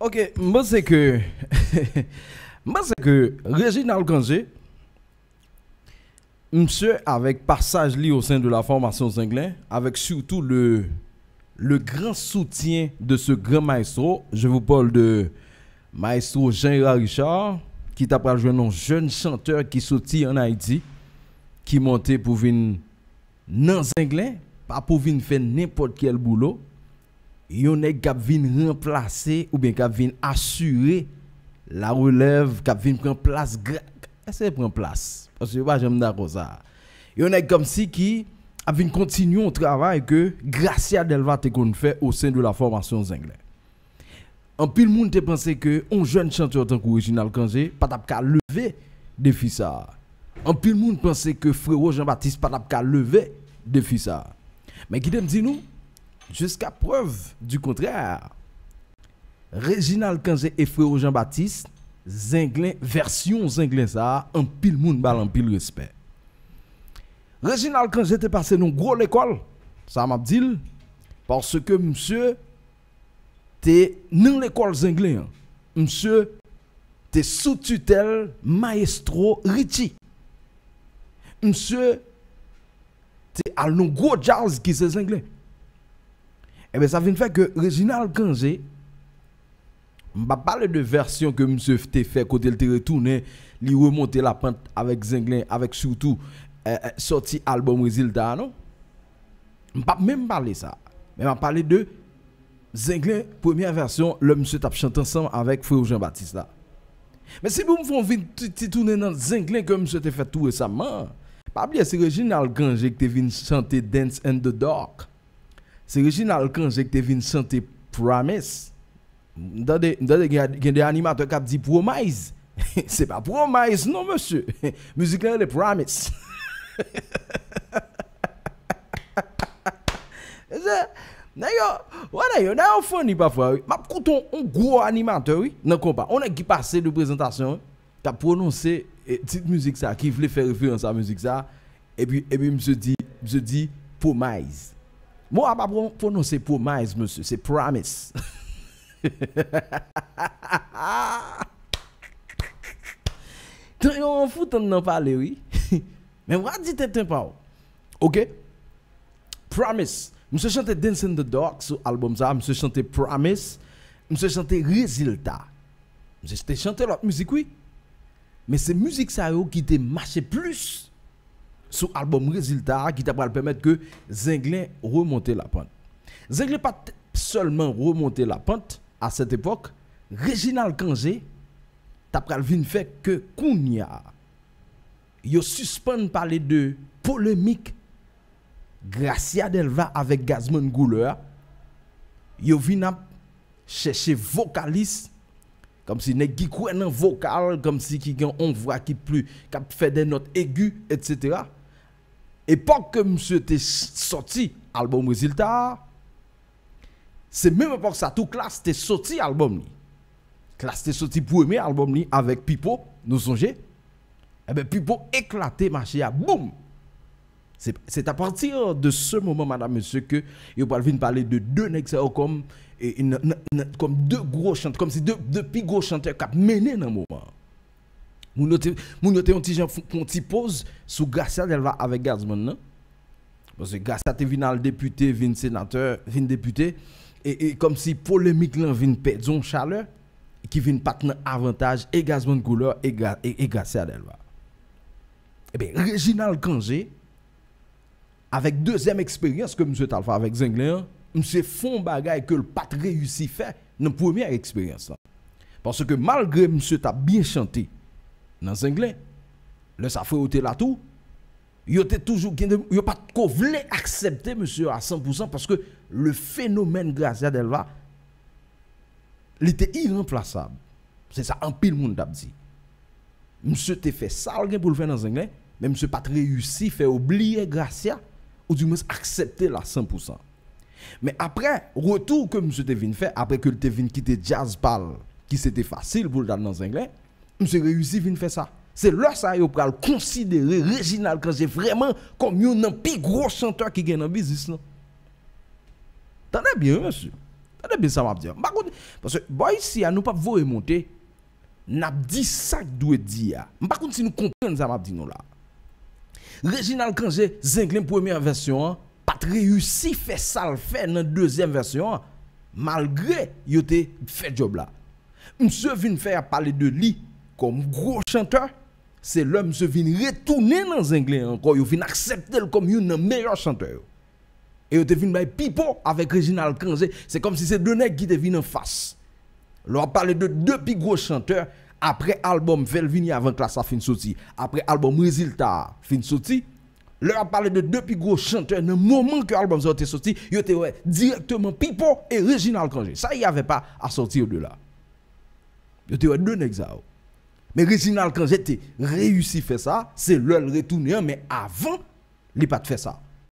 Ok, moi c'est que. moi c'est que monsieur, avec passage lié au sein de la formation Zinglin, avec surtout le, le grand soutien de ce grand maestro, je vous parle de maestro jean Richard, qui t'a un jeune chanteur qui sortit en Haïti, qui montait pour venir dans Zinglin, pas pour venir faire n'importe quel boulot, yon nèg qui remplacer ou bien qui vin assurer la relève qui vin prendre place c'est prend place parce que pas j'aime d'accord ça yon nèg comme si qui ap vient continuer au travail que Gracia Delva te qu'on fait au sein de la formation zengle en pile monde te pense que on jeune chanteur tant original Kangé pas tap ka lever défi ça en pile monde pensait que frérot Jean-Baptiste pas tap ka lever défi ça mais qui te dit nous jusqu'à preuve du contraire. Reginald Kanze et Frérot Jean-Baptiste, Zinglin, version Zenglin ça, un pile monde bal en pile respect. Reginald Kanze était passé dans gros l'école, ça m'a dit, parce que monsieur, t'es dans l'école Zenglin, monsieur, t'es sous tutelle maestro Richie. Monsieur, t'es à gros Charles qui se zenglen. E eh bè sa vin fè ke Regina Alkanje, mbap pale de versyon ke mse fte fè kote l te retounen li remonte la pante avèk Zenglen avèk choutou eh, eh, sorti alboum Rizil Ta'ano. Mbap mèm pale sa, mbap pale de Zenglen pwemyan versyon le mse tap chante ansanm avèk Froyo Jean-Baptiste la. Mè se pou mfon vin ti tounen nan Zenglen ke mse fte fè tou resaman, mbap li a se Regina Alkanje kte vin chante Dance and the Dark. c'est original quand j'ai est venu chanter Promise. il y a des animateurs qui dit Promise. c'est pas Promise, non, monsieur. Musique là, est Promise. D'ailleurs, voilà, on a un funny parfois. Mais quand on un gros animateur, oui, non, combat. On a qui passé de présentation, qui a prononcé eh, petite musique ça, qui voulait faire référence à la musique ça. Et puis, et puis, monsieur dit, dit, Promise. Moi, je ne prononcer promise, monsieur, c'est promise. Tu On fout en parler, oui. Mais moi, dit un pas. Ok? Promise. Monsieur chante Dance in the Dark sur l'album ça. Monsieur chante Promise. Je chante Résultat. Monsieur chante l'autre musique, oui. Mais c'est musique ça qui te marche plus sous album résultat qui t'a permettre que Zenglin remonter la pente. Zinglin pas seulement remonter la pente à cette époque, Réginal Kangé t'a fait que Kounia yo Par parler de polémique Gracia Delva avec Gazman Gouleur yo vin chercher vocaliste comme si nèg qui vocal comme si qui on voix qui plus qui fait des notes aiguës etc époque que monsieur était sorti album résultat c'est même époque ça tout classe était sorti album classe était sorti premier album avec Pipo nous songez et eh bien Pipo éclaté marché à boum c'est à partir de ce moment, madame, monsieur, que venir parler de deux nexeurs comme, comme, deux gros chanteurs, comme si deux, deux plus gros chanteurs qui mené dans le moment. Moun yo te yon ti jan kon ti pose sou Garcia Delva avec avek Gazman nan. Pase Garcia te vin al depute, vin senateur, vin et comme si polemik lan vin pedon chaleur, ki vin pat nan avantage e Gazman Gouleur et ga, e, e Garcia Delva. Eh bien, Reginald Kanje, avec deuxième expérience que M. Talfa avec Zenglean, hein, M. fon bagay ke l pat reyusi fe nan la eksperyans expérience. Hein. Parce que malgre M. ta bien chanté, dans anglais le fait ôter la tout, il était toujours, il pas voulait accepter monsieur à 100% parce que le phénomène gracia' Delva, il était irremplaçable. C'est ça, en pile monde d'abdi. Monsieur te fait ça pour le faire dans anglais, mais monsieur pas réussi, fait oublier Gracia, ou du moins accepter la 100%. Mais après, retour que monsieur devine fait, après que le Tevin quitte Jazz Ball, qui c'était facile pour le dans anglais. Monsieur réussi vient faire ça. C'est là ça yo pral considérer Réginald Kangé vraiment comme un plus gros chanteur qui gagne dans business T'en as bien monsieur. as bien ça m'a dire. Parce que boy ici à nous pas remonter. monter. N'a dit ça doit dire. Par contre si nous comprenons ça m'a dit nous là. Réginald c'est une première version hein, pas réussi fait ça le fait dans deuxième version hein, malgré il était fait job là. Monsieur vient faire parler de lui comme gros chanteur, c'est l'homme se vient retourner dans les Anglais encore, il vient accepter comme un meilleur chanteur. Et il vient faire Pipo avec Reginald Kanzé. C'est comme si c'est deux nègres qui deviennent en face. Leur parlé de deux plus gros chanteurs après l'album Velvini avant que la fin sorti. Après album Résultat fin sorti. a parlé de deux plus gros chanteurs le moment que l'album été sorti, il était directement Pipo et Reginald Kanzé. Ça, il n'y avait pas à sortir de là. Ils étaient deux nègres oh. Mais Réginald, quand j'étais réussi à faire ça, c'est l'heure retourner, mais avant, il n'a pas fait ça.